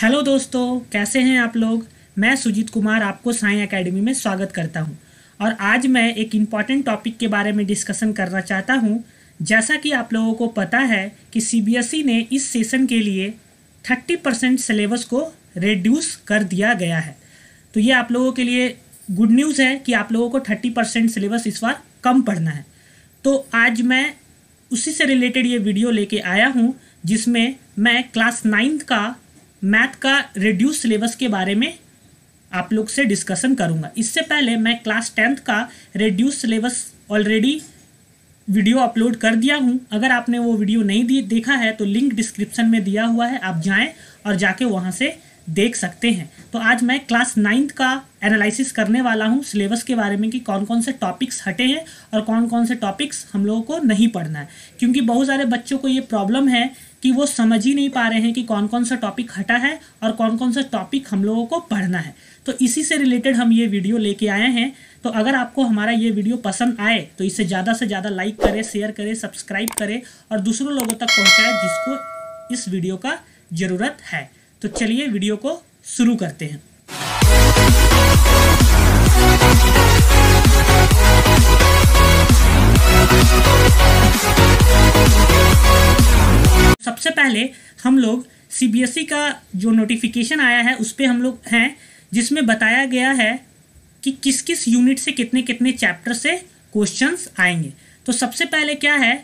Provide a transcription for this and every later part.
hello दोस्तों कैसे हैं आप लोग मैं सुजीत कुमार आपको साई एकेडमी में स्वागत करता हूं और आज मैं एक इम्पॉर्टेंट टॉपिक के बारे में डिस्कशन करना चाहता हूं जैसा कि आप लोगों को पता है कि सीबीएसई e ने इस सेशन के लिए 30 परसेंट सिलेबस को रिड्यूस कर दिया गया है तो ये आप लोगों के लिए गुड न्यूज़ है कि आप लोगों को थर्टी परसेंट सिलेबस इस बार कम पढ़ना है तो आज मैं उसी से रिलेटेड ये वीडियो लेके आया हूँ जिसमें मैं क्लास नाइन्थ का मैथ का रिड्यूस सिलेबस के बारे में आप लोग से डिस्कशन करूंगा इससे पहले मैं क्लास टेंथ का reduce syllabus already video upload कर दिया हूं अगर आपने वो वीडियो नहीं देखा है तो लिंक डिस्क्रिप्शन में दिया हुआ है आप जाएं और जाके वहां से देख सकते हैं तो आज मैं क्लास नाइन्थ का एनालिसिस करने वाला हूं सिलेबस के बारे में कि कौन कौन से टॉपिक्स हटे हैं और कौन कौन से टॉपिक्स हम लोगों को नहीं पढ़ना है क्योंकि बहुत सारे बच्चों को ये प्रॉब्लम है कि वो समझ ही नहीं पा रहे हैं कि कौन कौन सा टॉपिक हटा है और कौन कौन सा टॉपिक हम लोगों को पढ़ना है तो इसी से रिलेटेड हम ये वीडियो लेके आए हैं तो अगर आपको हमारा ये वीडियो पसंद आए तो इसे ज़्यादा से ज़्यादा लाइक करें शेयर करें सब्सक्राइब करें और दूसरों लोगों तक पहुँचाए जिसको इस वीडियो का ज़रूरत है तो चलिए वीडियो को शुरू करते हैं सबसे पहले हम लोग सी e का जो नोटिफिकेशन आया है उस पर हम लोग हैं जिसमें बताया गया है कि किस किस यूनिट से कितने कितने चैप्टर से क्वेश्चंस आएंगे तो सबसे पहले क्या है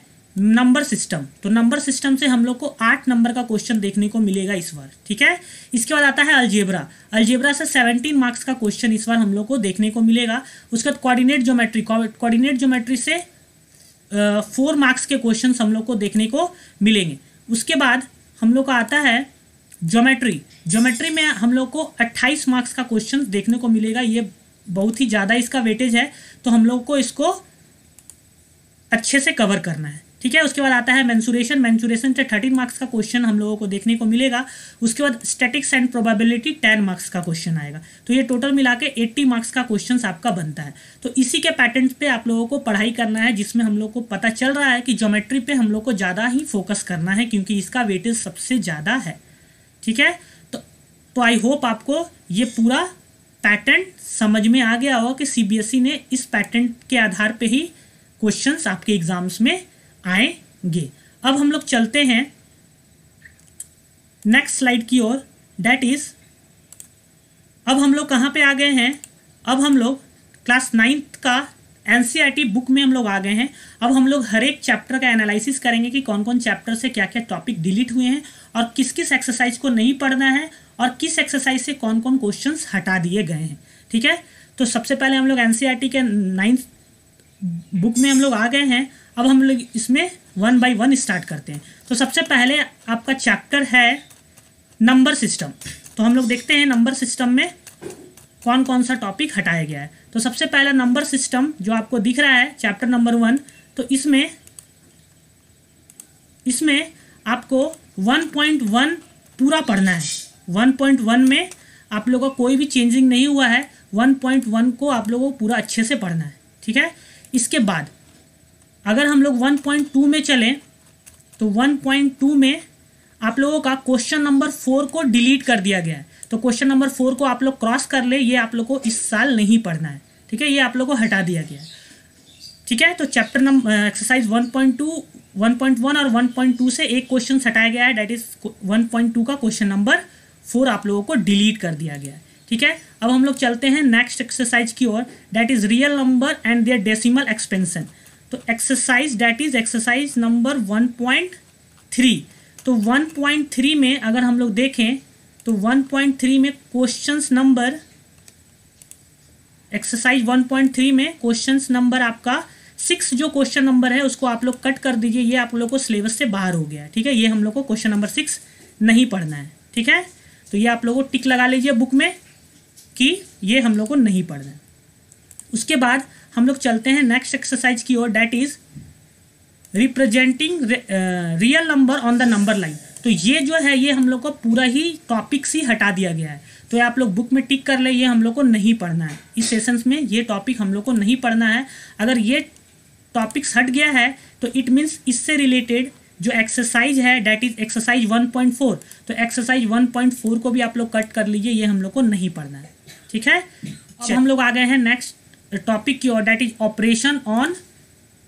नंबर सिस्टम तो नंबर सिस्टम से हम लोग को आठ नंबर का क्वेश्चन देखने को मिलेगा इस बार ठीक है इसके बाद आता है अल्जेब्रा अल्जेब्रा से सेवनटीन मार्क्स का क्वेश्चन इस बार हम लोग को देखने को मिलेगा उसके बाद कोऑर्डिनेट ज्योमेट्री कोऑर्डिनेट ज्योमेट्री से फोर मार्क्स के क्वेश्चन हम लोग को देखने को मिलेंगे उसके बाद हम लोग का आता है ज्योमेट्री ज्योमेट्री में हम लोग को 28 मार्क्स का क्वेश्चन देखने को मिलेगा ये बहुत ही ज़्यादा इसका वेटेज है तो हम लोग को इसको अच्छे से कवर करना है ठीक है उसके बाद आता है मैंसुरेशन मैंसुरेशन से थर्टीन मार्क्स का क्वेश्चन हम लोगों को देखने को मिलेगा उसके बाद statistics and probability ten marks का क्वेश्चन आएगा तो ये टोटल मिला के एट्टी मार्क्स का क्वेश्चन आपका बनता है तो इसी के पैटर्न पे आप लोगों को पढ़ाई करना है जिसमें हम लोग को पता चल रहा है कि ज्योमेट्री पे हम लोग को ज़्यादा ही फोकस करना है क्योंकि इसका वेटेज सबसे ज़्यादा है ठीक है तो तो आई होप आपको ये पूरा पैटर्न समझ में आ गया होगा कि सी e ने इस पैटर्न के आधार पर ही क्वेश्चन आपके एग्जाम्स में आएंगे अब हम लोग चलते हैं नेक्स्ट स्लाइड की ओर डेट इज़ अब हम लोग कहाँ पे आ गए हैं अब हम लोग क्लास नाइन्थ का एन बुक e में हम लोग आ गए हैं अब हम लोग हर एक चैप्टर का एनालिसिस करेंगे कि कौन कौन चैप्टर से क्या क्या टॉपिक डिलीट हुए हैं और किस किस एक्सरसाइज को नहीं पढ़ना है और किस एक्सरसाइज से कौन कौन क्वेश्चन हटा दिए गए हैं ठीक है तो सबसे पहले हम लोग एन e के नाइन्थ बुक में हम लोग आ गए हैं अब हम लोग इसमें वन बाई वन स्टार्ट करते हैं तो सबसे पहले आपका चैप्टर है नंबर सिस्टम तो हम लोग देखते हैं नंबर सिस्टम में कौन कौन सा टॉपिक हटाया गया है तो सबसे पहला नंबर सिस्टम जो आपको दिख रहा है चैप्टर नंबर वन तो इसमें इसमें आपको 1.1 पूरा पढ़ना है 1.1 में आप लोगों का कोई भी चेंजिंग नहीं हुआ है 1.1 को आप लोगों को पूरा अच्छे से पढ़ना है ठीक है इसके बाद अगर हम लोग 1.2 में चलें तो 1.2 में आप लोगों का क्वेश्चन नंबर फोर को डिलीट कर दिया गया है तो क्वेश्चन नंबर फोर को आप लोग क्रॉस कर ले ये आप लोग को इस साल नहीं पढ़ना है ठीक है ये आप लोग को हटा दिया गया है ठीक है तो चैप्टर नंबर एक्सरसाइज 1.2 1.1 और 1.2 से एक क्वेश्चन हटाया गया है डेट इज वन का क्वेश्चन नंबर फोर आप लोगों को डिलीट कर दिया गया है ठीक है अब हम लोग चलते हैं नेक्स्ट एक्सरसाइज की ओर that is real number and their decimal expansion तो exercise that is exercise number 1.3 तो 1.3 में अगर हम लोग देखें तो 1.3 में क्वेश्चंस नंबर एक्सरसाइज 1.3 में क्वेश्चंस नंबर आपका सिक्स जो क्वेश्चन नंबर है उसको आप लोग कट कर दीजिए ये आप लोग को सिलेबस से बाहर हो गया ठीक है ये हम लोग को क्वेश्चन नंबर सिक्स नहीं पढ़ना है ठीक है तो ये आप लोग को टिक लगा लीजिए बुक में कि ये हम लोग को नहीं पढ़ना है उसके बाद हम लोग चलते हैं नेक्स्ट एक्सरसाइज की ओर that is representing real number on the number line तो ये जो है ये हम लोग को पूरा ही टॉपिक से हटा दिया गया है तो ये आप लोग बुक में टिक कर ले ये हम लोग को नहीं पढ़ना है इस सेशन में ये टॉपिक हम लोग को नहीं पढ़ना है अगर ये टॉपिक्स हट गया है तो इट मीन्स इससे रिलेटेड जो एक्सरसाइज है डेट इज एक्सरसाइज 1.4 तो एक्सरसाइज 1.4 को भी आप लोग कट कर लीजिए ये हम लोग को नहीं पढ़ना है ठीक है अब हम लोग आ गए हैं नेक्स्ट टॉपिक की ओर that is operation on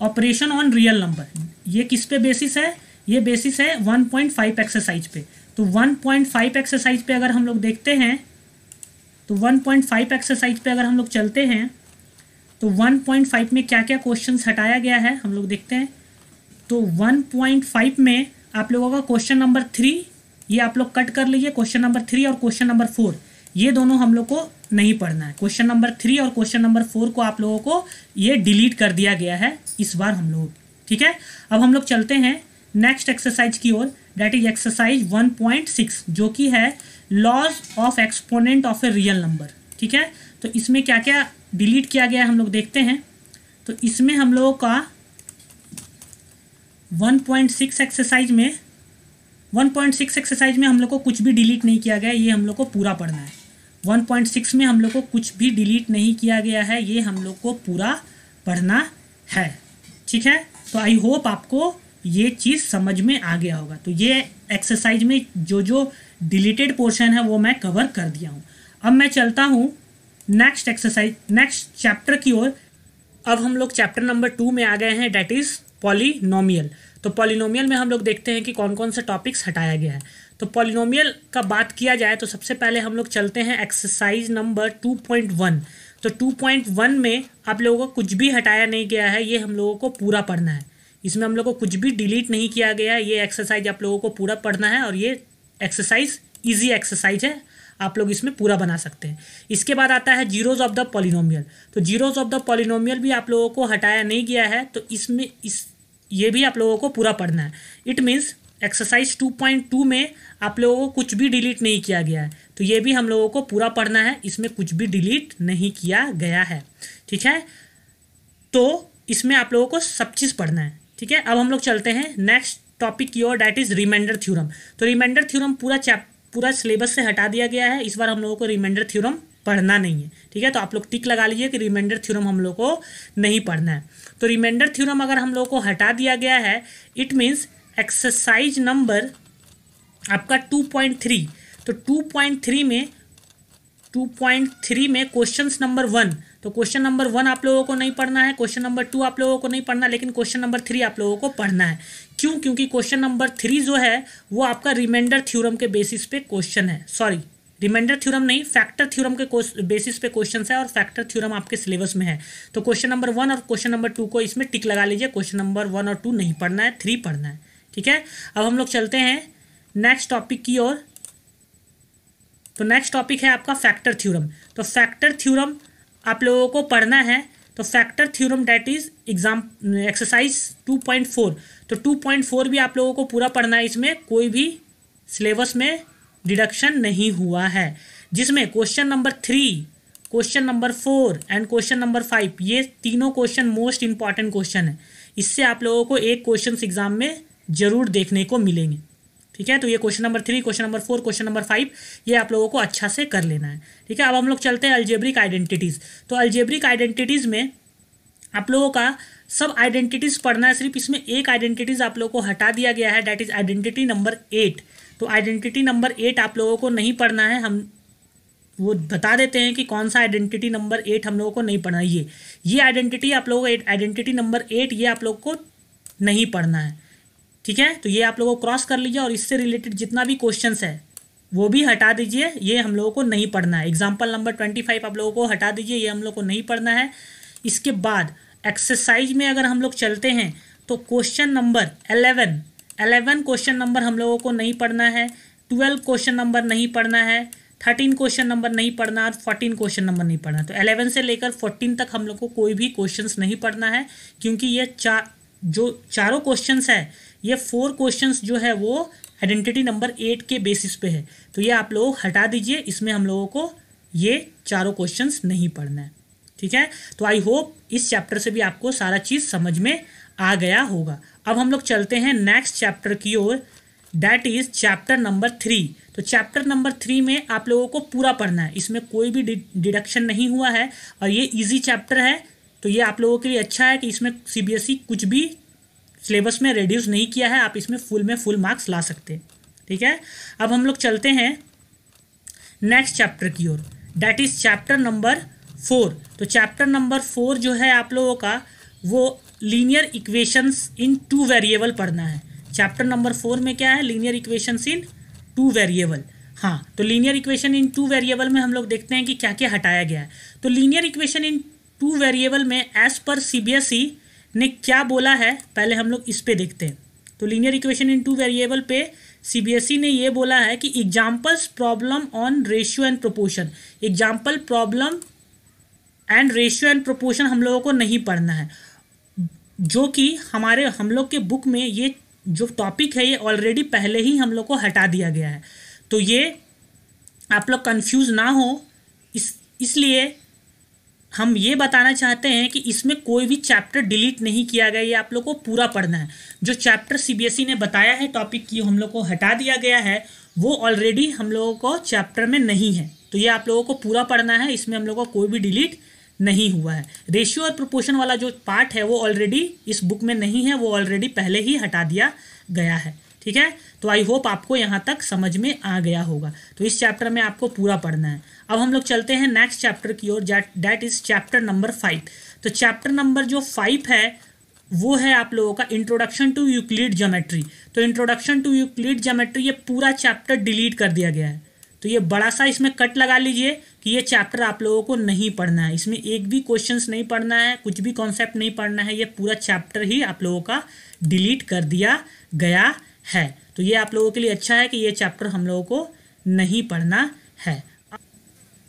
operation on real number ये किस पे बेसिस है ये बेसिस है 1.5 एक्सरसाइज पे तो 1.5 एक्सरसाइज पे अगर हम लोग देखते हैं तो 1.5 एक्सरसाइज पे अगर हम लोग चलते हैं तो 1.5 में क्या क्या क्वेश्चन हटाया गया है हम लोग देखते हैं तो 1.5 में आप लोगों का क्वेश्चन नंबर थ्री ये आप लोग कट कर लीजिए क्वेश्चन नंबर थ्री और क्वेश्चन नंबर फोर ये दोनों हम लोग को नहीं पढ़ना है क्वेश्चन नंबर थ्री और क्वेश्चन नंबर फोर को आप लोगों को ये डिलीट कर दिया गया है इस बार हम लोग ठीक है अब हम लोग चलते हैं नेक्स्ट एक्सरसाइज की ओर that is exercise one point six जो कि है laws of exponent of a real number ठीक है तो इसमें क्या क्या डिलीट किया गया है हम लोग देखते हैं तो इसमें हम लोगों का 1.6 एक्सरसाइज में 1.6 एक्सरसाइज में हम लोग को कुछ भी डिलीट नहीं किया गया ये हम लोग को पूरा पढ़ना है 1.6 में हम लोग को कुछ भी डिलीट नहीं किया गया है ये हम लोग को पूरा पढ़ना है ठीक है तो आई होप आपको ये चीज़ समझ में आ गया होगा तो ये एक्सरसाइज में जो जो डिलीटेड पोर्शन है वो मैं कवर कर दिया हूँ अब मैं चलता हूँ नेक्स्ट एक्सरसाइज नेक्स्ट चैप्टर की ओर अब हम लोग चैप्टर नंबर टू में आ गए हैं डेट इज़ पॉलिनोमियल तो पॉलिनोमियल में हम लोग देखते हैं कि कौन कौन से टॉपिक्स हटाया गया है तो पॉलिनोमियल का बात किया जाए तो सबसे पहले हम लोग चलते हैं exercise number two point one तो टू पॉइंट वन में आप लोगों को कुछ भी हटाया नहीं गया है ये हम लोगों को पूरा पढ़ना है इसमें हम लोग को कुछ भी डिलीट नहीं किया गया है ये एक्सरसाइज आप लोगों को पूरा पढ़ना है और ये एक्सरसाइज ईजी एक्सरसाइज है आप लोग इसमें पूरा बना सकते हैं इसके बाद आता है जीरोज ऑफ द पॉलिनोमियल तो जीरोज ऑफ द पॉलिनोमियल भी आप लोगों को हटाया नहीं गया है तो इसमें इस ये भी आप लोगों को पूरा पढ़ना है इट मीन्स एक्सरसाइज 2.2 में आप लोगों को कुछ भी डिलीट नहीं किया गया है तो ये भी हम लोगों को पूरा पढ़ना है इसमें कुछ भी डिलीट नहीं किया गया है ठीक है तो इसमें आप लोगों को सब चीज़ पढ़ना है ठीक है अब हम लोग चलते हैं नेक्स्ट टॉपिक की ओर डैट इज़ रिमाइंडर थ्योरम तो रिमाइंडर थ्योरम पूरा चैप पूरा सिलेबस से हटा दिया गया है इस बार हम लोगों को रिमाइंडर थ्योरम पढ़ना नहीं है ठीक है तो आप लोग टिक लगा लीजिए कि रिमाइंडर थ्योरम हम लोग को नहीं पढ़ना है तो रिमाइंडर थ्योरम अगर हम लोग को हटा दिया गया है इट मीन्स एक्सरसाइज नंबर आपका टू पॉइंट थ्री तो टू पॉइंट थ्री में टू पॉइंट थ्री में क्वेश्चन नंबर वन तो क्वेश्चन नंबर वन आप लोगों को नहीं पढ़ना है क्वेश्चन नंबर टू आप लोगों को नहीं पढ़ना लेकिन क्वेश्चन नंबर थ्री आप लोगों को पढ़ना है क्यों क्योंकि क्वेश्चन नंबर थ्री जो है वो आपका रिमाइंडर थ्योरम के बेसिस पे क्वेश्चन है सॉरी रिमाइंडर थ्योरम नहीं फैक्टर थ्योरम के बेसिस पे क्वेश्चन है और फैक्टर थ्योरम आपके सिलेबस में है तो क्वेश्चन नंबर वन और क्वेश्चन नंबर टू को इसमें टिक लगा लीजिए क्वेश्चन नंबर वन और टू नहीं पढ़ना है थ्री पढ़ना है ठीक है अब हम लोग चलते हैं नेक्स्ट टॉपिक की ओर तो नेक्स्ट टॉपिक है आपका फैक्टर थ्योरम तो फैक्टर थ्योरम आप लोगों को पढ़ना है तो factor theorem that is exam exercise 2.4 तो 2.4 भी आप लोगों को पूरा पढ़ना है इसमें कोई भी सिलेबस में डिडक्शन नहीं हुआ है जिसमें question number three question number four and question number five ये तीनों क्वेश्चन मोस्ट इंपॉर्टेंट क्वेश्चन है इससे आप लोगों को एक क्वेश्चन एग्जाम में जरूर देखने को मिलेंगे ठीक है तो ये question number three question number four question number five ये आप लोगों को अच्छा से कर लेना है ठीक है अब हम लोग चलते हैं अल्जेब्रिक आइडेंटिटीज़ तो अल्जेब्रिक आइडेंटिटीज़ में आप लोगों का सब आइडेंटिटीज़ पढ़ना है सिर्फ इसमें एक आइडेंटिटीज़ आप लोगों को हटा दिया गया है that is identity number eight तो आइडेंटिटी नंबर एट आप लोगों को नहीं पढ़ना है हम वो बता देते हैं कि कौन सा आइडेंटिटी नंबर एट हम लोगों को नहीं पढ़ना है ये ये आइडेंटिटी आप लोगों को आइडेंटिटी नंबर एट ये आप लोग को नहीं पढ़ना है ठीक है तो ये आप लोगों को क्रॉस कर लीजिए और इससे रिलेटेड जितना भी क्वेश्चन है वो भी हटा दीजिए ये हम लोगों को नहीं पढ़ना है एग्जाम्पल नंबर ट्वेंटी फाइव आप लोगों को हटा दीजिए ये हम लोग को नहीं पढ़ना है इसके बाद एक्सरसाइज में अगर हम लोग चलते हैं तो question number eleven eleven question number हम लोगों को नहीं पढ़ना है ट्वेल्व क्वेश्चन नंबर नहीं पढ़ना है थर्टीन क्वेश्चन नंबर नहीं पढ़ना और फोर्टीन क्वेश्चन नंबर नहीं पढ़ना तो एलेवन से लेकर फोर्टीन तक हम लोग को कोई भी क्वेश्चन नहीं पढ़ना है क्योंकि ये चार जो चारों क्वेश्चन है ये फोर क्वेश्चंस जो है वो आइडेंटिटी नंबर एट के बेसिस पे है तो ये आप लोग हटा दीजिए इसमें हम लोगों को ये चारों क्वेश्चंस नहीं पढ़ना है ठीक है तो आई होप इस चैप्टर से भी आपको सारा चीज़ समझ में आ गया होगा अब हम लोग चलते हैं नेक्स्ट चैप्टर की ओर that is chapter number three तो चैप्टर नंबर थ्री में आप लोगों को पूरा पढ़ना है इसमें कोई भी डिडक्शन नहीं हुआ है और ये इजी चैप्टर है तो ये आप लोगों के लिए अच्छा है कि इसमें सीबीएसई e कुछ भी सिलेबस में रिड्यूस नहीं किया है आप इसमें फुल में फुल मार्क्स ला सकते हैं ठीक है अब हम लोग चलते हैं नेक्स्ट चैप्टर की ओर that is chapter number four तो चैप्टर नंबर फोर जो है आप लोगों का वो linear equations in two variable पढ़ना है चैप्टर नंबर फोर में क्या है linear equations in two variable हाँ तो linear equation in two variable में हम लोग देखते हैं कि क्या क्या हटाया गया है तो linear equation in two variable में as per C B S E ने क्या बोला है पहले हम लोग इस पर देखते हैं तो linear equation in two variable पे सीबीएसई e ने ये बोला है कि examples problem on ratio and proportion example problem and ratio and proportion हम लोगों को नहीं पढ़ना है जो कि हमारे हम लोग के बुक में ये जो टॉपिक है ये ऑलरेडी पहले ही हम लोग को हटा दिया गया है तो ये आप लोग कन्फ्यूज़ ना हो इस इसलिए हम ये बताना चाहते हैं कि इसमें कोई भी चैप्टर डिलीट नहीं किया गया ये आप लोग को पूरा पढ़ना है जो चैप्टर सीबीएसई e ने बताया है टॉपिक की हम लोग को हटा दिया गया है वो ऑलरेडी हम लोगों को चैप्टर में नहीं है तो ये आप लोगों को पूरा पढ़ना है इसमें हम लोगों को कोई भी डिलीट नहीं हुआ है रेशियो और प्रोपोर्शन वाला जो पार्ट है वो ऑलरेडी इस बुक में नहीं है वो ऑलरेडी पहले ही हटा दिया गया है ठीक है तो आई होप आपको यहाँ तक समझ में आ गया होगा तो इस चैप्टर में आपको पूरा पढ़ना है अब हम लोग चलते हैं नेक्स्ट चैप्टर की ओर that is chapter number five तो चैप्टर नंबर जो फाइव है वो है आप लोगों का इंट्रोडक्शन टू यूक्लिड ज्योमेट्री तो इंट्रोडक्शन टू यूक्लिड ज्योमेट्री ये पूरा चैप्टर डिलीट कर दिया गया है तो ये बड़ा सा इसमें कट लगा लीजिए कि ये चैप्टर आप लोगों को नहीं पढ़ना है इसमें एक भी क्वेश्चन नहीं पढ़ना है कुछ भी कॉन्सेप्ट नहीं पढ़ना है ये पूरा चैप्टर ही आप लोगों का डिलीट कर दिया गया है तो ये आप लोगों के लिए अच्छा है कि ये चैप्टर हम लोगों को नहीं पढ़ना है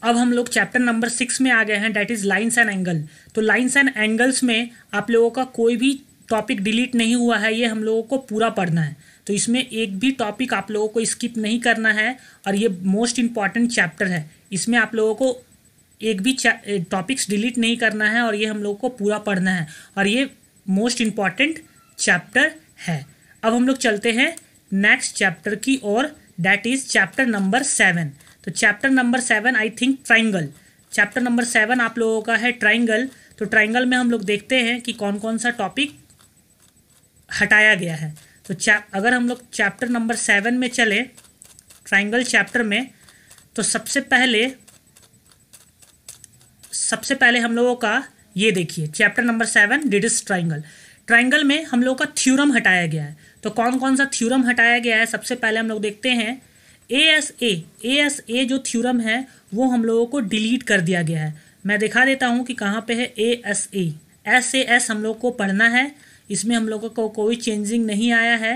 अब हम लोग चैप्टर नंबर सिक्स में आ गए हैं that is lines and angle तो लाइन्स एंड एंगल्स में आप लोगों का कोई भी टॉपिक डिलीट नहीं हुआ है ये हम लोगों को पूरा पढ़ना है तो इसमें एक भी टॉपिक आप लोगों को स्किप नहीं करना है और ये मोस्ट इम्पॉर्टेंट चैप्टर है इसमें आप लोगों को एक भी टॉपिक्स डिलीट नहीं करना है और ये हम लोगों को पूरा पढ़ना है और ये मोस्ट इम्पॉर्टेंट चैप्टर है अब हम लोग चलते हैं नेक्स्ट चैप्टर की ओर that is chapter number seven तो chapter number seven I think triangle chapter number seven आप लोगों का है ट्राइंगल तो ट्राइंगल में हम लोग देखते हैं कि कौन कौन सा टॉपिक हटाया गया है तो अगर हम लोग चैप्टर नंबर सेवन में चले ट्राइंगल चैप्टर में तो सबसे पहले सबसे पहले हम लोगों का ये देखिए चैप्टर नंबर सेवन डिडिस ट्राइंगल ट्राइंगल में हम लोगों का थ्योरम हटाया गया है तो कौन कौन सा थ्योरम हटाया गया है सबसे पहले हम लोग देखते हैं ए एस ए ए एस ए जो थ्योरम है वो हम लोगों को डिलीट कर दिया गया है मैं दिखा देता हूँ कि कहाँ पे है A S A S A S हम लोग को पढ़ना है इसमें हम लोगों को कोई चेंजिंग नहीं आया है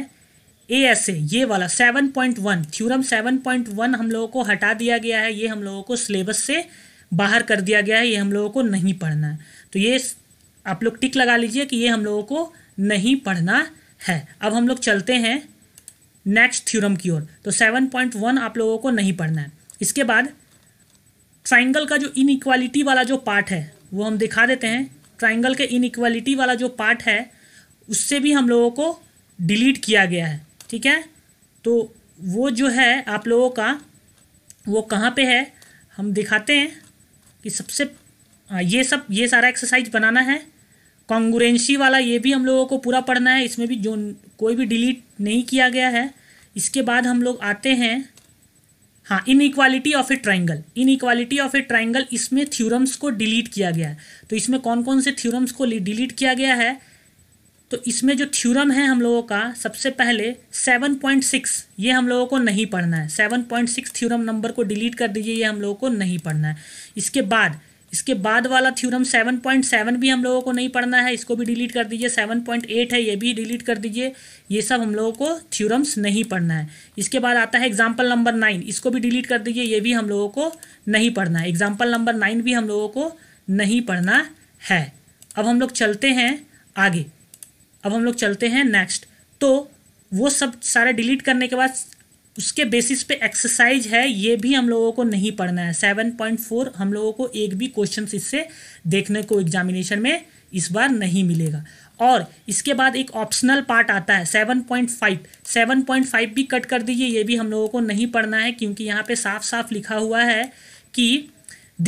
ए एस ए ये वाला seven point one theorem seven point one हम लोगों को हटा दिया गया है ये हम लोगों को सिलेबस से बाहर कर दिया गया है ये हम लोगों को नहीं पढ़ना है तो ये आप लोग टिक लगा लीजिए कि ये हम लोगों को नहीं पढ़ना है अब हम लोग चलते हैं नेक्स्ट थ्योरम की ओर तो सेवन पॉइंट वन आप लोगों को नहीं पढ़ना है इसके बाद ट्राइंगल का जो इनइक्वालिटी वाला जो पार्ट है वो हम दिखा देते हैं ट्राइंगल के इनइक्वालिटी वाला जो पार्ट है उससे भी हम लोगों को डिलीट किया गया है ठीक है तो वो जो है आप लोगों का वो कहाँ पे है हम दिखाते हैं कि सबसे ये सब ये सारा एक्सरसाइज बनाना है कॉन्गुरेंसी वाला ये भी हम लोगों को पूरा पढ़ना है इसमें भी जो कोई भी डिलीट नहीं किया गया है इसके बाद हम लोग आते हैं हाँ inequality of a triangle inequality of a triangle इसमें थ्योरम्स को डिलीट किया गया है तो इसमें कौन कौन से थ्योरम्स को डिलीट किया गया है तो इसमें जो थ्योरम है हम लोगों का सबसे पहले 7.6 ये हम लोगों को नहीं पढ़ना है 7.6 थ्योरम नंबर को डिलीट कर दीजिए ये हम लोगों को नहीं पढ़ना है इसके बाद इसके बाद वाला थ्योरम 7.7 भी हम लोगों को नहीं पढ़ना है इसको भी डिलीट कर दीजिए 7.8 है ये भी डिलीट कर दीजिए ये सब हम लोगों को थ्योरम्स नहीं पढ़ना है इसके बाद आता है एग्जाम्पल नंबर नाइन इसको भी डिलीट कर दीजिए ये भी हम लोगों को नहीं पढ़ना है एग्जाम्पल नंबर नाइन भी हम लोगों को नहीं पढ़ना है अब हम लोग चलते हैं आगे अब हम लोग चलते हैं नेक्स्ट तो वो सब सारे डिलीट करने के बाद उसके बेसिस पे एक्सरसाइज है ये भी हम लोगों को नहीं पढ़ना है सेवन पॉइंट फोर हम लोगों को एक भी क्वेश्चन इससे देखने को एग्जामिनेशन में इस बार नहीं मिलेगा और इसके बाद एक ऑप्शनल पार्ट आता है seven point five seven point five भी कट कर दीजिए ये भी हम लोगों को नहीं पढ़ना है क्योंकि यहाँ पे साफ साफ लिखा हुआ है कि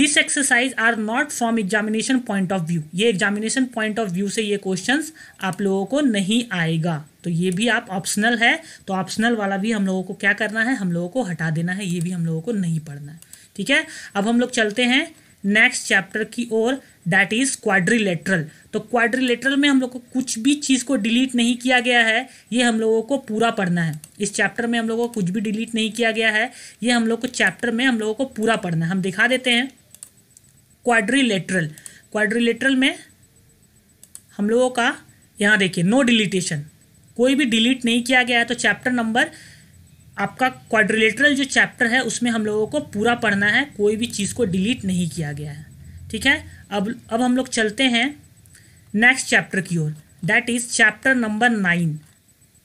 this exercise are not from examination point of view ये एग्जामिनेशन पॉइंट ऑफ व्यू से ये क्वेश्चंस आप लोगों को नहीं आएगा तो ये भी आप ऑप्शनल है तो ऑप्शनल वाला भी हम लोगों को क्या करना है हम लोगों को हटा देना है ये भी हम लोगों को नहीं पढ़ना है ठीक है अब हम लोग चलते हैं नेक्स्ट चैप्टर की ओर दैट इज क्वाड्रिलेटरल तो क्वाड्रिलेटरल में हम लोग को कुछ भी चीज़ को डिलीट नहीं किया गया है ये हम लोगों को पूरा पढ़ना है इस चैप्टर में हम लोगों को कुछ भी डिलीट नहीं किया गया है ये हम लोग को चैप्टर में हम लोगों को पूरा पढ़ना है हम दिखा देते हैं क्वाड्रिलेटरल क्वाड्रिलेटरल में हम लोगों का यहाँ देखिए नो डिलीटेशन कोई भी डिलीट नहीं किया गया है तो चैप्टर नंबर आपका क्वाड्रिलेटरल जो चैप्टर है उसमें हम लोगों को पूरा पढ़ना है कोई भी चीज़ को डिलीट नहीं किया गया है ठीक है अब अब हम लोग चलते हैं नेक्स्ट चैप्टर की ओर that is chapter number nine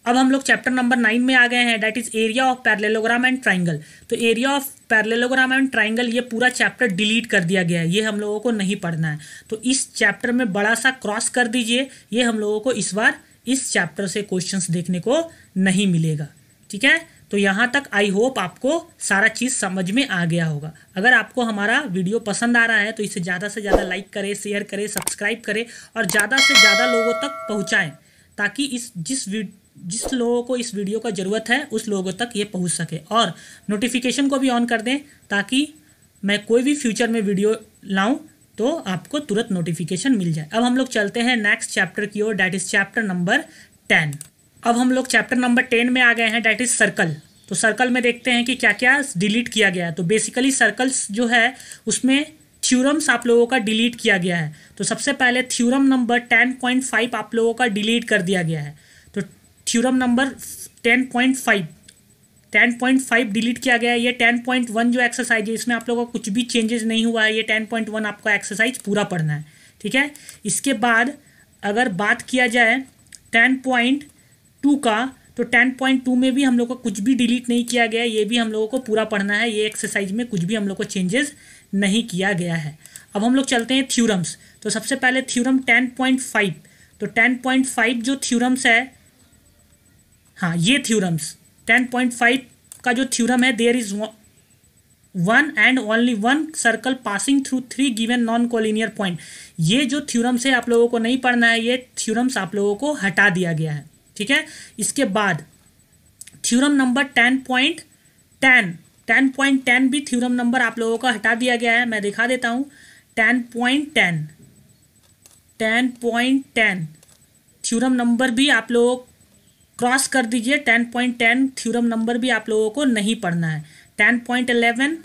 अब हम लोग चैप्टर नंबर नाइन में आ गए हैं that is area of parallelogram and triangle तो area of parallelogram and triangle ये पूरा चैप्टर डिलीट कर दिया गया है ये हम लोगों को नहीं पढ़ना है तो इस चैप्टर में बड़ा सा क्रॉस कर दीजिए ये हम लोगों को इस बार इस चैप्टर से क्वेश्चन देखने को नहीं मिलेगा ठीक है तो यहाँ तक आई होप आपको सारा चीज़ समझ में आ गया होगा अगर आपको हमारा वीडियो पसंद आ रहा है तो इसे ज़्यादा से ज़्यादा लाइक करें शेयर करें सब्सक्राइब करें और ज़्यादा से ज़्यादा लोगों तक पहुँचाएँ ताकि इस जिस जिस लोगों को इस वीडियो का ज़रूरत है उस लोगों तक ये पहुँच सके और नोटिफिकेशन को भी ऑन कर दें ताकि मैं कोई भी फ्यूचर में वीडियो लाऊं तो आपको तुरंत नोटिफिकेशन मिल जाए अब हम लोग चलते हैं नेक्स्ट चैप्टर की ओर that is chapter number ten अब हम लोग चैप्टर नंबर टेन में आ गए हैं डैट इज सर्कल तो सर्कल में देखते हैं कि क्या क्या डिलीट किया गया है तो बेसिकली सर्कल्स जो है उसमें थ्यूरम्स आप लोगों का डिलीट किया गया है तो सबसे पहले theorem number ten point five आप लोगों का डिलीट कर दिया गया है तो theorem number ten point five ten point five delete किया गया है ये टेन पॉइंट वन जो एक्सरसाइज है इसमें आप लोगों का कुछ भी चेंजेस नहीं हुआ है ये टेन पॉइंट वन आपका एक्सरसाइज पूरा पढ़ना है ठीक है इसके बाद अगर बात किया जाए टेन पॉइंट टू का तो टेन पॉइंट टू में भी हम लोग का कुछ भी डिलीट नहीं किया गया ये भी हम लोगों को पूरा पढ़ना है ये एक्सरसाइज में कुछ भी हम लोग को चेंजेस नहीं किया गया है अब हम लोग चलते हैं थ्यूरम्स तो सबसे पहले थ्यूरम टेन पॉइंट फाइव तो टेन पॉइंट फाइव जो थ्यूरम्स है हाँ ये थ्यूरम्स टेन पॉइंट फाइव का जो थ्योरम है there is one and only one circle passing through three given non collinear point ये जो थ्योरम से आप लोगों को नहीं पढ़ना है ये थ्योरम्स आप लोगों को हटा दिया गया है ठीक है इसके बाद theorem number ten point ten ten point ten भी थ्योरम नंबर आप लोगों का हटा दिया गया है मैं दिखा देता हूँ ten point ten ten point ten theorem number भी आप लोगों क्रॉस कर दीजिए ten point ten theorem number भी आप लोगों को नहीं पढ़ना है ten point eleven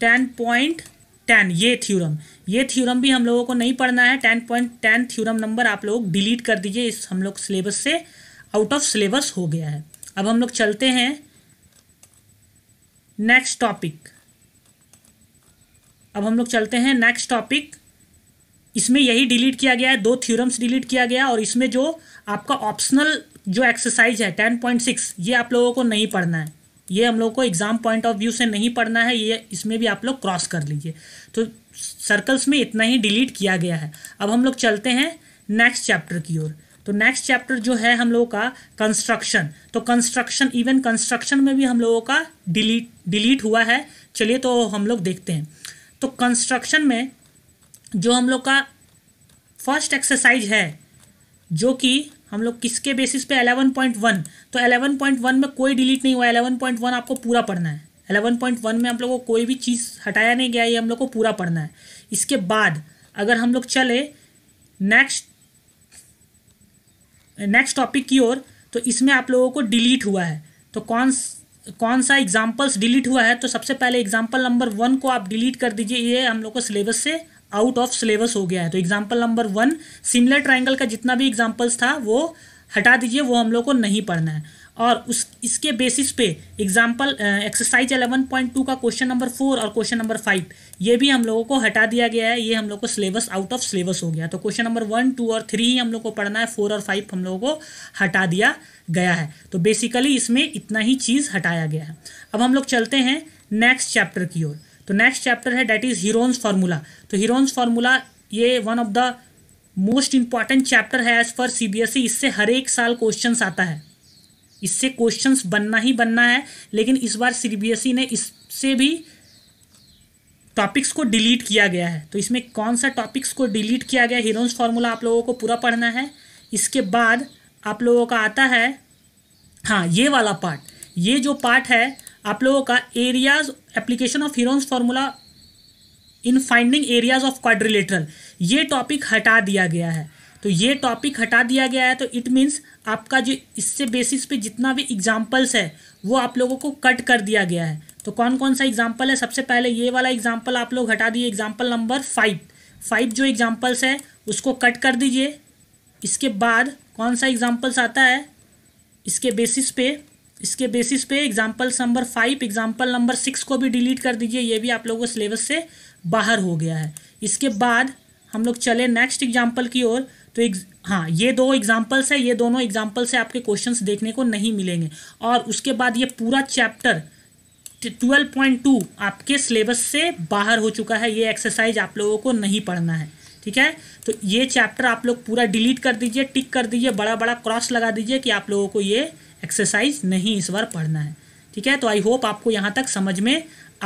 ten point ten ये थ्योरम ये थ्योरम भी हम लोगों को नहीं पढ़ना है ten point ten theorem number आप लोग डिलीट कर दीजिए इस हम लोग सिलेबस से आउट ऑफ सिलेबस हो गया है अब हम लोग चलते हैं नेक्स्ट टॉपिक अब हम लोग चलते हैं नेक्स्ट टॉपिक इसमें यही डिलीट किया गया है दो थ्योरम्स डिलीट किया गया और इसमें जो आपका ऑप्शनल जो एक्सरसाइज है टेन पॉइंट सिक्स ये आप लोगों को नहीं पढ़ना है ये हम लोगों को एग्ज़ाम पॉइंट ऑफ व्यू से नहीं पढ़ना है ये इसमें भी आप लोग क्रॉस कर लीजिए तो सर्कल्स में इतना ही डिलीट किया गया है अब हम लोग चलते हैं नेक्स्ट चैप्टर की ओर तो नेक्स्ट चैप्टर जो है हम लोगों का कंस्ट्रक्शन तो कंस्ट्रक्शन इवन कंस्ट्रक्शन में भी हम लोगों का डिलीट डिलीट हुआ है चलिए तो हम लोग देखते हैं तो कंस्ट्रक्शन में जो हम लोग का फर्स्ट एक्सरसाइज है जो कि हम लोग किसके बेसिस पे 11.1 तो 11.1 में कोई डिलीट नहीं हुआ 11.1 आपको पूरा पढ़ना है 11.1 में हम लोग को कोई भी चीज़ हटाया नहीं गया ये हम लोग को पूरा पढ़ना है इसके बाद अगर हम लोग चले नेक्स्ट नेक्स्ट टॉपिक की ओर तो इसमें आप लोगों को डिलीट हुआ है तो कौन कौन सा एग्जाम्पल्स डिलीट हुआ है तो सबसे पहले एग्जाम्पल नंबर वन को आप डिलीट कर दीजिए ये हम लोग को सिलेबस से आउट ऑफ सिलेबस हो गया है तो example number one similar triangle का जितना भी एग्जाम्पल्स था वो हटा दीजिए वो हम लोग को नहीं पढ़ना है और उस इसके बेसिस पे example exercise eleven point two का क्वेश्चन नंबर फोर और क्वेश्चन नंबर फाइव ये भी हम लोगों को हटा दिया गया है ये हम लोग को सिलेबस आउट ऑफ सिलेबस हो गया तो क्वेश्चन नंबर वन टू और थ्री ही हम लोग को पढ़ना है फोर और फाइव हम लोगों को हटा दिया गया है तो बेसिकली इसमें इतना ही चीज़ हटाया गया है अब हम लोग चलते हैं नेक्स्ट चैप्टर की ओर तो नेक्स्ट चैप्टर है डैट इज़ हीरोन्स फार्मूला तो हीरोन्स फार्मूला ये one of the most important chapter है as per C B S E इससे हर एक साल क्वेश्चन आता है इससे क्वेश्चन बनना ही बनना है लेकिन इस बार सी बी एस ई ने इससे भी टॉपिक्स को डिलीट किया गया है तो इसमें कौन सा टॉपिक्स को डिलीट किया गया हीरोन्स फार्मूला आप लोगों को पूरा पढ़ना है इसके बाद आप लोगों का आता है हाँ ये वाला पार्ट ये जो पार्ट है आप लोगों का areas application of Heron's formula in finding areas of quadrilateral ये टॉपिक हटा दिया गया है तो ये टॉपिक हटा दिया गया है तो इट मीन्स आपका जो इससे बेसिस पे जितना भी एग्जाम्पल्स है वो आप लोगों को कट कर दिया गया है तो कौन कौन सा एग्जाम्पल है सबसे पहले ये वाला एग्जाम्पल आप लोग हटा दिए एग्जाम्पल नंबर फाइव फाइव जो एग्जाम्पल्स है उसको कट कर दीजिए इसके बाद कौन सा एग्जाम्पल्स आता है इसके बेसिस पे इसके बेसिस पे examples number five example number six को भी डिलीट कर दीजिए ये भी आप लोगों को सिलेबस से बाहर हो गया है इसके बाद हम लोग चले नेक्स्ट एग्जाम्पल की ओर तो एक हाँ ये दो एग्जाम्पल्स है ये दोनों एग्जाम्पल से आपके क्वेश्चन देखने को नहीं मिलेंगे और उसके बाद ये पूरा चैप्टर 12.2 आपके सिलेबस से बाहर हो चुका है ये एक्सरसाइज आप लोगों को नहीं पढ़ना है ठीक है तो ये चैप्टर आप लोग पूरा डिलीट कर दीजिए टिक कर दीजिए बड़ा बड़ा क्रॉस लगा दीजिए कि आप लोगों को ये एक्सरसाइज नहीं इस बार पढ़ना है ठीक है तो आई होप आपको यहाँ तक समझ में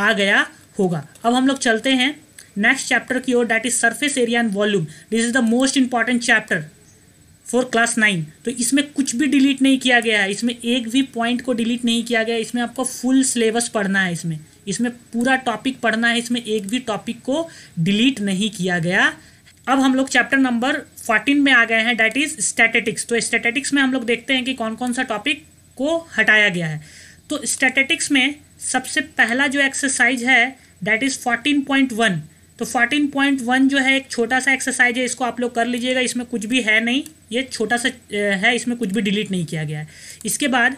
आ गया होगा अब हम लोग चलते हैं नेक्स्ट चैप्टर की ओर that is surface area and volume this is the most important chapter for class nine तो इसमें कुछ भी डिलीट नहीं किया गया है इसमें एक भी पॉइंट को डिलीट नहीं किया गया इसमें आपको फुल सिलेबस पढ़ना है इसमें इसमें पूरा टॉपिक पढ़ना है इसमें एक भी टॉपिक को डिलीट नहीं किया गया अब हम लोग चैप्टर नंबर फोर्टीन में आ गए हैं डैट इज स्टैटेटिक्स तो स्टैटेटिक्स में हम लोग देखते हैं कि कौन कौन सा टॉपिक को हटाया गया है तो स्टैटेटिक्स में सबसे पहला जो एक्सरसाइज है that is fourteen point one तो फोर्टीन पॉइंट वन जो है एक छोटा सा एक्सरसाइज है इसको आप लोग कर लीजिएगा इसमें कुछ भी है नहीं ये छोटा सा है इसमें कुछ भी डिलीट नहीं किया गया है इसके बाद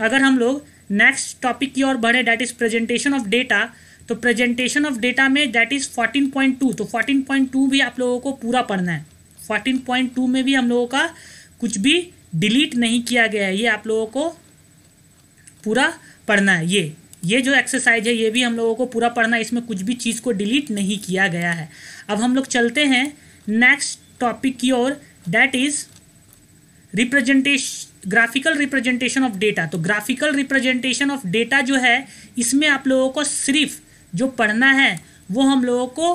अगर हम लोग नेक्स्ट टॉपिक की ओर बढ़े that is presentation of data तो प्रेजेंटेशन ऑफ डेटा में that is fourteen point two तो फोर्टीन पॉइंट टू भी आप लोगों को पूरा पढ़ना है फोर्टीन पॉइंट टू में भी हम लोगों का कुछ भी डिलीट नहीं किया गया है ये आप लोगों को पूरा पढ़ना है ये ये जो एक्सरसाइज है ये भी हम लोगों को पूरा पढ़ना है इसमें कुछ भी चीज़ को डिलीट नहीं किया गया है अब हम लोग चलते हैं नेक्स्ट टॉपिक की ओर that is representation graphical representation of data तो ग्राफिकल रिप्रेजेंटेशन ऑफ डेटा जो है इसमें आप लोगों को सिर्फ जो पढ़ना है वो हम लोगों को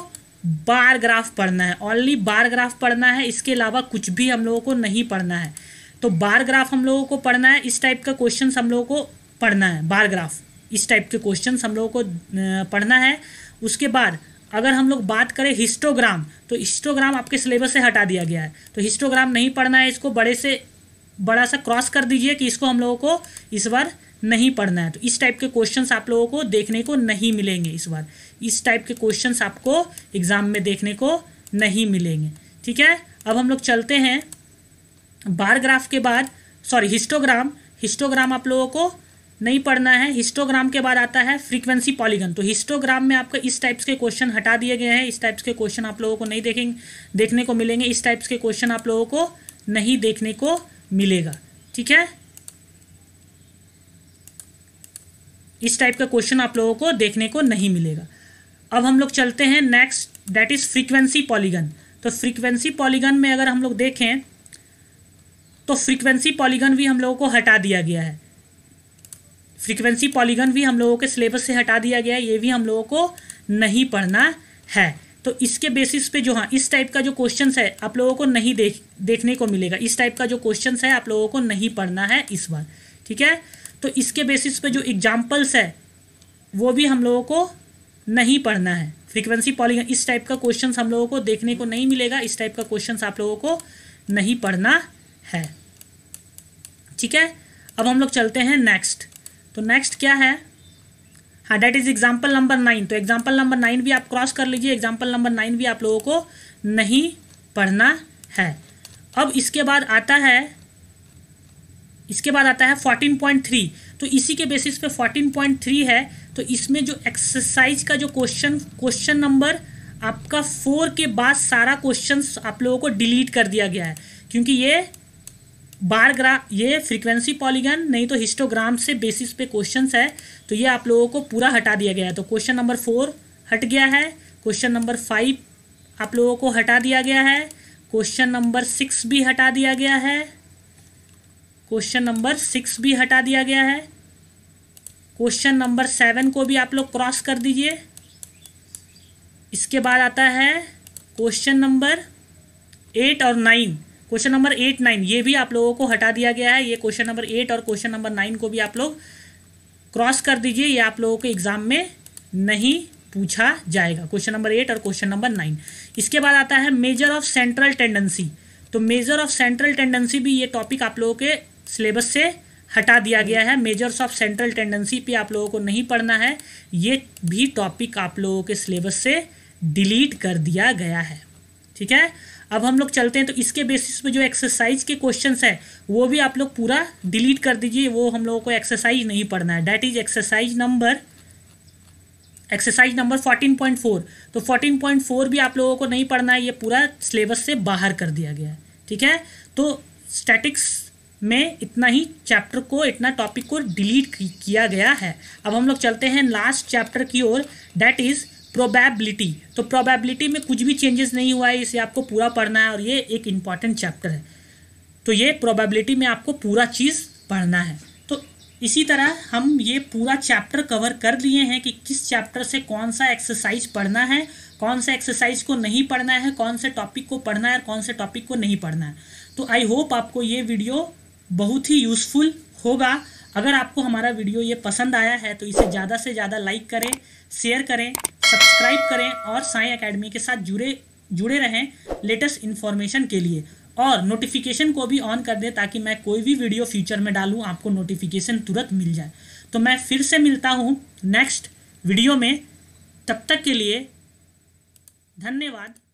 बार ग्राफ पढ़ना है ओनली बार ग्राफ पढ़ना है इसके अलावा कुछ भी हम लोगों को नहीं पढ़ना है तो बार ग्राफ हम लोगों को पढ़ना है इस टाइप का क्वेश्चन हम लोगों को पढ़ना है बार ग्राफ इस टाइप के क्वेश्चन हम लोगों को पढ़ना है उसके बाद अगर हम लोग बात करें हिस्टोग्राम तो हिस्टोग्राम आपके सिलेबस से हटा दिया गया है तो हिस्टोग्राम नहीं पढ़ना है इसको बड़े से बड़ा सा क्रॉस कर दीजिए कि इसको हम लोगों को इस बार नहीं पढ़ना है तो इस टाइप के क्वेश्चंस आप लोगों को देखने को नहीं मिलेंगे इस बार इस टाइप के क्वेश्चंस आपको एग्ज़ाम में देखने को नहीं मिलेंगे ठीक है अब हम लोग चलते हैं बार ग्राफ के बाद सॉरी हिस्टोग्राम हिस्टोग्राम आप लोगों को नहीं पढ़ना है हिस्टोग्राम के बाद आता है फ्रीक्वेंसी पॉलीगन तो हिस्टोग्राम में आपका इस टाइप्स के क्वेश्चन हटा दिए गए हैं इस टाइप्स के क्वेश्चन आप लोगों को नहीं देखेंगे देखने को मिलेंगे इस टाइप्स के क्वेश्चन आप लोगों को नहीं देखने को मिलेगा ठीक है इस टाइप का क्वेश्चन आप लोगों को देखने को नहीं मिलेगा अब हम लोग चलते हैं next that is frequency polygon तो फ्रीक्वेंसी पॉलीगन में अगर हम लोग देखें तो फ्रीक्वेंसी पॉलीगन भी हम लोगों को हटा दिया गया है फ्रीक्वेंसी पॉलीगन भी हम लोगों के सिलेबस से हटा दिया गया है ये भी हम लोगों को नहीं पढ़ना है तो इसके बेसिस पे जो हाँ इस टाइप का जो क्वेश्चन है आप लोगों को नहीं देख देखने को मिलेगा इस टाइप का जो क्वेश्चन है आप लोगों को नहीं पढ़ना है इस बार ठीक है तो इसके बेसिस पे जो एग्जाम्पल्स है वो भी हम लोगों को नहीं पढ़ना है फ्रीक्वेंसी पॉलिंग इस टाइप का क्वेश्चन हम लोगों को देखने को नहीं मिलेगा इस टाइप का क्वेश्चन आप लोगों को नहीं पढ़ना है ठीक है अब हम लोग चलते हैं नेक्स्ट तो नेक्स्ट क्या है हाँ that is example number nine तो एग्जाम्पल नंबर नाइन भी आप क्रॉस कर लीजिए एग्जाम्पल नंबर नाइन भी आप लोगों को नहीं पढ़ना है अब इसके बाद आता है इसके बाद आता है 14.3 तो इसी के बेसिस पे 14.3 है तो इसमें जो एक्सरसाइज का जो क्वेश्चन क्वेश्चन नंबर आपका फोर के बाद सारा क्वेश्चन आप लोगों को डिलीट कर दिया गया है क्योंकि ये बार ग्रा ये फ्रीक्वेंसी पॉलीगन नहीं तो हिस्टोग्राम से बेसिस पे क्वेश्चंस है तो ये आप लोगों को पूरा हटा दिया गया है तो क्वेश्चन नंबर फोर हट गया है क्वेश्चन नंबर फाइव आप लोगों को हटा दिया गया है क्वेश्चन नंबर सिक्स भी हटा दिया गया है क्वेश्चन नंबर सिक्स भी हटा दिया गया है क्वेश्चन नंबर सेवन को भी आप लोग क्रॉस कर दीजिए इसके बाद आता है क्वेश्चन नंबर एट और nine question number eight nine ये भी आप लोगों को हटा दिया गया है ये क्वेश्चन नंबर एट और क्वेश्चन नंबर नाइन को भी आप लोग क्रॉस कर दीजिए ये आप लोगों के एग्ज़ाम में नहीं पूछा जाएगा क्वेश्चन नंबर एट और क्वेश्चन नंबर नाइन इसके बाद आता है मेजर ऑफ सेंट्रल टेंडेंसी तो मेजर ऑफ सेंट्रल टेंडेंसी भी ये टॉपिक आप लोगों के सिलेबस से हटा दिया गया है मेजर्स ऑफ सेंट्रल टेंडेंसी पे आप लोगों को नहीं पढ़ना है ये भी टॉपिक आप लोगों के सिलेबस से डिलीट कर दिया गया है ठीक है अब हम लोग चलते हैं तो इसके बेसिस पे जो एक्सरसाइज के क्वेश्चंस हैं वो भी आप लोग पूरा डिलीट कर दीजिए वो हम लोगों को एक्सरसाइज नहीं पढ़ना है that is exercise number exercise number fourteen point four तो फोर्टीन पॉइंट फोर भी आप लोगों को नहीं पढ़ना है ये पूरा सिलेबस से बाहर कर दिया गया है ठीक है तो स्टैटिक्स में इतना ही चैप्टर को इतना टॉपिक को डिलीट किया गया है अब हम लोग चलते हैं लास्ट चैप्टर की ओर डैट इज़ प्रोबेबिलिटी तो प्रोबेबिलिटी में कुछ भी चेंजेस नहीं हुआ है इसे आपको पूरा पढ़ना है और ये एक इम्पॉर्टेंट चैप्टर है तो ये प्रोबेबिलिटी में आपको पूरा चीज़ पढ़ना है तो इसी तरह हम ये पूरा चैप्टर कवर कर लिए हैं कि किस चैप्टर से कौन सा एक्सरसाइज पढ़ना है कौन सा एक्सरसाइज को नहीं पढ़ना है कौन से टॉपिक को पढ़ना है और कौन से टॉपिक को नहीं पढ़ना है तो आई होप आपको ये वीडियो बहुत ही यूज़फुल होगा अगर आपको हमारा वीडियो ये पसंद आया है तो इसे ज़्यादा से ज़्यादा लाइक करें शेयर करें सब्सक्राइब करें और साई अकेडमी के साथ जुड़े जुड़े रहें लेटेस्ट इन्फॉर्मेशन के लिए और नोटिफिकेशन को भी ऑन कर दें ताकि मैं कोई भी वीडियो फ्यूचर में डालूँ आपको नोटिफिकेशन तुरंत मिल जाए तो मैं फिर से मिलता हूँ नेक्स्ट वीडियो में तब तक के लिए धन्यवाद